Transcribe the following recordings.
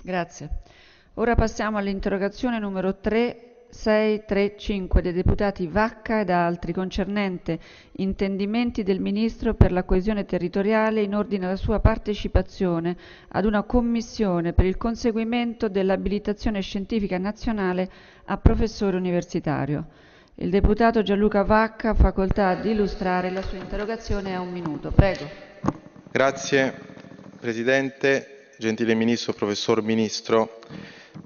Grazie. Ora passiamo all'interrogazione numero 3635 dei deputati Vacca ed altri concernente intendimenti del Ministro per la coesione territoriale in ordine alla sua partecipazione ad una commissione per il conseguimento dell'abilitazione scientifica nazionale a professore universitario. Il deputato Gianluca Vacca ha facoltà di illustrare la sua interrogazione a un minuto. Prego. Grazie Presidente gentile Ministro, Professor Ministro,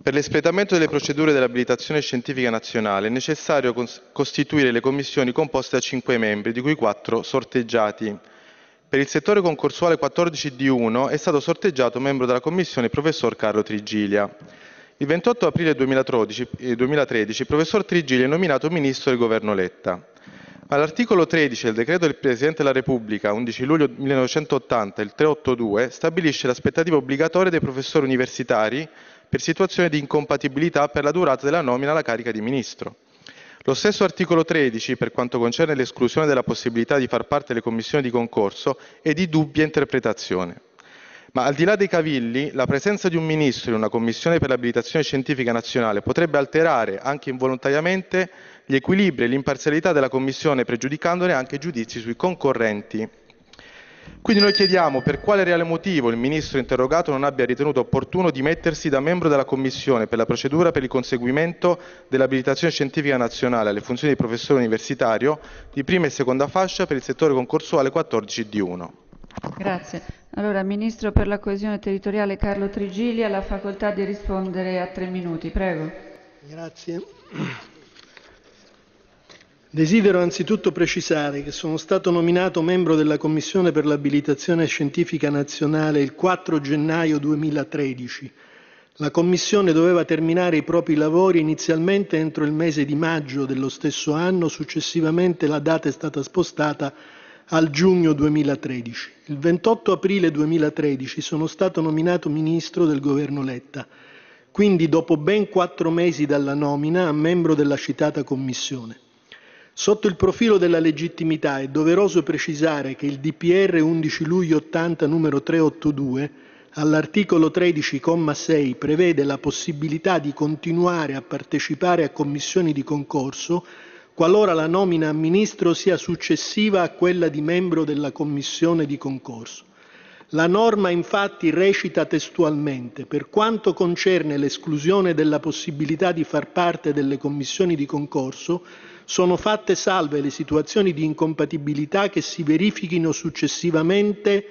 per l'espletamento delle procedure dell'abilitazione scientifica nazionale è necessario costituire le commissioni composte da cinque membri, di cui quattro sorteggiati. Per il settore concorsuale 14D1 è stato sorteggiato membro della commissione Professor Carlo Trigilia. Il 28 aprile 2013, il eh, professor Trigilia è nominato ministro del governo Letta. All'articolo 13 del decreto del Presidente della Repubblica 11 luglio 1980, il 382, stabilisce l'aspettativa obbligatoria dei professori universitari per situazione di incompatibilità per la durata della nomina alla carica di ministro. Lo stesso articolo 13, per quanto concerne l'esclusione della possibilità di far parte delle commissioni di concorso, è di dubbia interpretazione. Ma al di là dei cavilli, la presenza di un ministro in una commissione per l'abilitazione scientifica nazionale potrebbe alterare, anche involontariamente, gli equilibri e l'imparzialità della Commissione, pregiudicandone anche i giudizi sui concorrenti. Quindi noi chiediamo per quale reale motivo il Ministro interrogato non abbia ritenuto opportuno dimettersi da membro della Commissione per la procedura per il conseguimento dell'abilitazione scientifica nazionale alle funzioni di professore universitario di prima e seconda fascia per il settore concorsuale 14 D1. Grazie. Allora, Ministro per la coesione territoriale Carlo Trigili ha la facoltà di rispondere a tre minuti. Prego. Grazie. Desidero anzitutto precisare che sono stato nominato membro della Commissione per l'abilitazione scientifica nazionale il 4 gennaio 2013. La Commissione doveva terminare i propri lavori inizialmente entro il mese di maggio dello stesso anno, successivamente la data è stata spostata al giugno 2013. Il 28 aprile 2013 sono stato nominato ministro del governo Letta. Quindi, dopo ben quattro mesi dalla nomina, a membro della citata Commissione. Sotto il profilo della legittimità è doveroso precisare che il DPR 11 luglio 80 n. 382 all'articolo 13,6 prevede la possibilità di continuare a partecipare a commissioni di concorso qualora la nomina a ministro sia successiva a quella di membro della commissione di concorso. La norma infatti recita testualmente: «Per quanto concerne l'esclusione della possibilità di far parte delle commissioni di concorso, sono fatte salve le situazioni di incompatibilità che si verifichino successivamente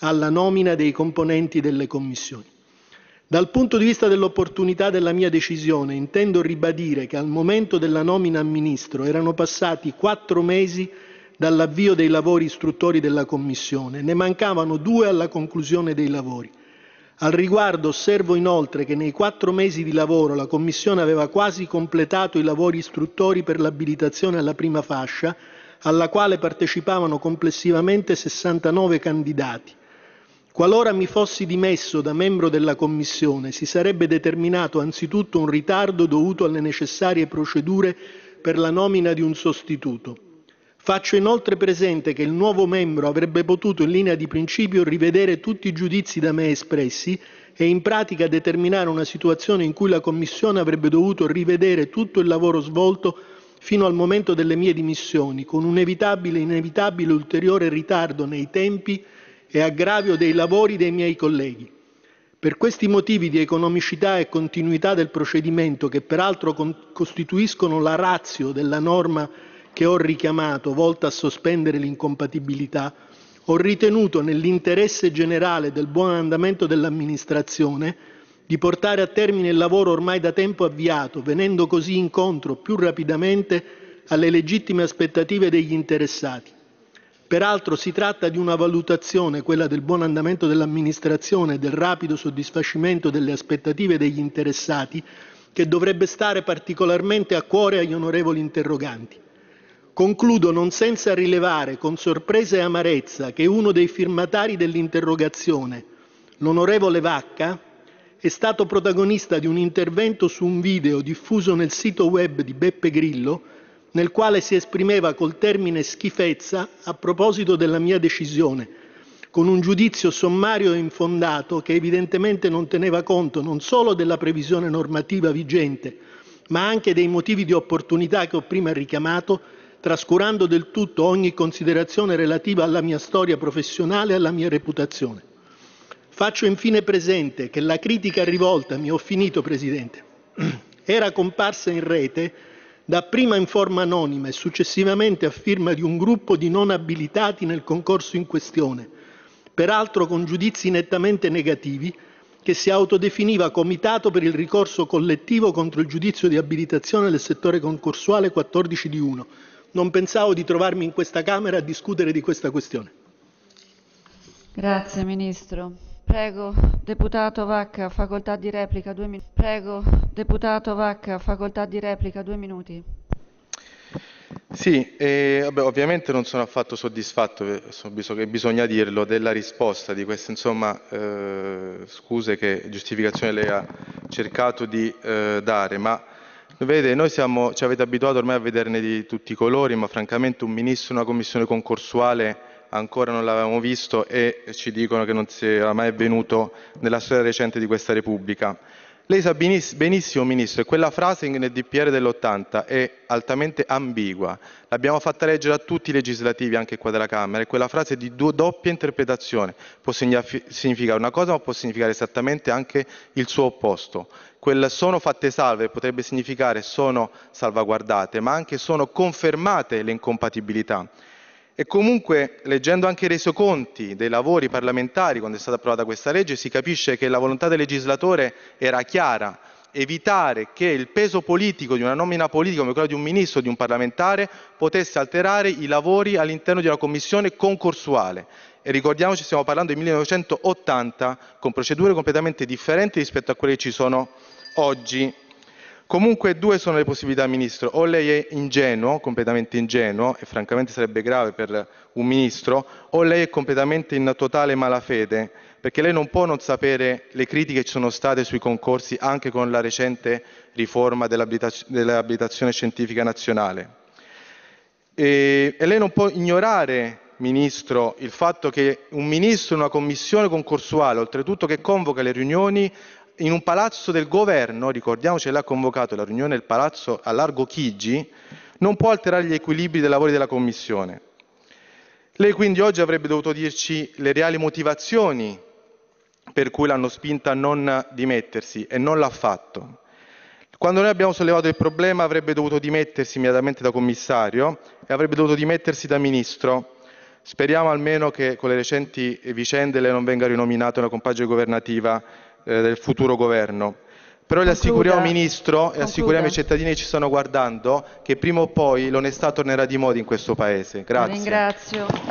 alla nomina dei componenti delle commissioni». Dal punto di vista dell'opportunità della mia decisione, intendo ribadire che al momento della nomina a Ministro erano passati quattro mesi dall'avvio dei lavori istruttori della Commissione. Ne mancavano due alla conclusione dei lavori. Al riguardo osservo inoltre che nei quattro mesi di lavoro la Commissione aveva quasi completato i lavori istruttori per l'abilitazione alla prima fascia, alla quale partecipavano complessivamente 69 candidati. Qualora mi fossi dimesso da membro della Commissione, si sarebbe determinato anzitutto un ritardo dovuto alle necessarie procedure per la nomina di un sostituto. Faccio inoltre presente che il nuovo membro avrebbe potuto in linea di principio rivedere tutti i giudizi da me espressi e in pratica determinare una situazione in cui la Commissione avrebbe dovuto rivedere tutto il lavoro svolto fino al momento delle mie dimissioni, con un evitabile e inevitabile ulteriore ritardo nei tempi e aggravio dei lavori dei miei colleghi. Per questi motivi di economicità e continuità del procedimento, che peraltro costituiscono la ratio della norma che ho richiamato, volta a sospendere l'incompatibilità, ho ritenuto, nell'interesse generale del buon andamento dell'amministrazione, di portare a termine il lavoro ormai da tempo avviato, venendo così incontro più rapidamente alle legittime aspettative degli interessati. Peraltro si tratta di una valutazione, quella del buon andamento dell'amministrazione e del rapido soddisfacimento delle aspettative degli interessati, che dovrebbe stare particolarmente a cuore agli onorevoli interroganti. Concludo non senza rilevare con sorpresa e amarezza che uno dei firmatari dell'interrogazione, l'onorevole Vacca, è stato protagonista di un intervento su un video diffuso nel sito web di Beppe Grillo, nel quale si esprimeva col termine schifezza a proposito della mia decisione, con un giudizio sommario e infondato che evidentemente non teneva conto non solo della previsione normativa vigente, ma anche dei motivi di opportunità che ho prima richiamato trascurando del tutto ogni considerazione relativa alla mia storia professionale e alla mia reputazione. Faccio infine presente che la critica rivoltami, ho finito Presidente, era comparsa in rete dapprima in forma anonima e successivamente a firma di un gruppo di non abilitati nel concorso in questione, peraltro con giudizi nettamente negativi, che si autodefiniva Comitato per il ricorso collettivo contro il giudizio di abilitazione del settore concorsuale 14 di 1, non pensavo di trovarmi in questa Camera a discutere di questa questione. Grazie Ministro. Prego, deputato Vacca, facoltà di replica, due minuti. Prego, deputato Vacca, facoltà di replica, due minuti. Sì, eh, vabbè, ovviamente non sono affatto soddisfatto, eh, bisogna dirlo, della risposta di queste insomma, eh, scuse che giustificazione lei ha cercato di eh, dare, ma Vede, noi siamo, ci avete abituato ormai a vederne di tutti i colori, ma francamente un ministro in una commissione concorsuale ancora non l'avevamo visto e ci dicono che non si era mai avvenuto nella storia recente di questa Repubblica. Lei sa benissimo, Ministro, che quella frase nel DPR dell'80 è altamente ambigua. L'abbiamo fatta leggere a tutti i legislativi, anche qua della Camera, e quella frase è di doppia interpretazione. Può significare una cosa, ma può significare esattamente anche il suo opposto. Quel sono fatte salve potrebbe significare sono salvaguardate, ma anche sono confermate le incompatibilità. E comunque, leggendo anche i resoconti dei lavori parlamentari quando è stata approvata questa legge, si capisce che la volontà del legislatore era chiara, evitare che il peso politico di una nomina politica come quella di un ministro o di un parlamentare potesse alterare i lavori all'interno di una commissione concorsuale. E ricordiamoci, stiamo parlando del 1980 con procedure completamente differenti rispetto a quelle che ci sono oggi. Comunque due sono le possibilità, Ministro. O lei è ingenuo, completamente ingenuo, e francamente sarebbe grave per un Ministro, o lei è completamente in totale malafede, perché lei non può non sapere le critiche che ci sono state sui concorsi anche con la recente riforma dell'abitazione scientifica nazionale. E, e lei non può ignorare Ministro, il fatto che un Ministro in una commissione concorsuale, oltretutto che convoca le riunioni, in un palazzo del governo, ricordiamoci l'ha convocato la riunione del palazzo a Largo Chigi, non può alterare gli equilibri dei lavori della Commissione. Lei quindi oggi avrebbe dovuto dirci le reali motivazioni per cui l'hanno spinta a non dimettersi e non l'ha fatto. Quando noi abbiamo sollevato il problema avrebbe dovuto dimettersi immediatamente da commissario e avrebbe dovuto dimettersi da ministro. Speriamo almeno che con le recenti vicende lei non venga rinominata una compagine governativa eh, del futuro governo. Però Concluda. le assicuriamo, Ministro, e assicuriamo ai cittadini che ci stanno guardando che prima o poi l'onestà tornerà di moda in questo Paese. Grazie.